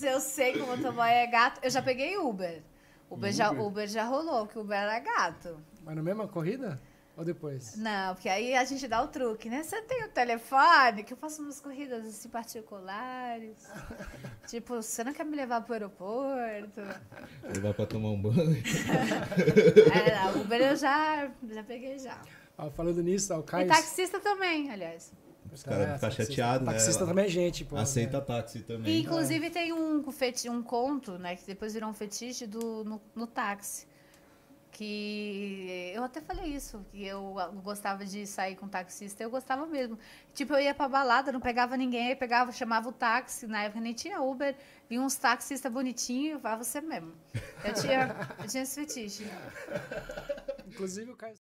Putz, eu sei que o motoboy é gato. Eu já peguei Uber. Uber, Uber. Já, Uber já rolou, que Uber era gato. Mas na mesma corrida? Ou depois? Não, porque aí a gente dá o truque, né? Você tem o telefone, que eu faço umas corridas assim particulares. tipo, você não quer me levar pro aeroporto? Levar pra tomar um banho. é, não, Uber eu já, já peguei já. Ah, falando nisso, o Caio... E taxista também, aliás. Os caras é, ficam chateados, né? Taxista também é gente, pô. Aceita né? táxi também. E, é. inclusive é. tem um, feti um conto, né? Que depois virou um fetiche do, no, no táxi. Que eu até falei isso, que eu gostava de sair com taxista, eu gostava mesmo. Tipo, eu ia pra balada, não pegava ninguém, aí pegava, chamava o táxi, na época nem tinha Uber, vinha uns taxistas bonitinhos, vá você mesmo. Eu tinha, eu tinha esse fetiche. Inclusive o Caio.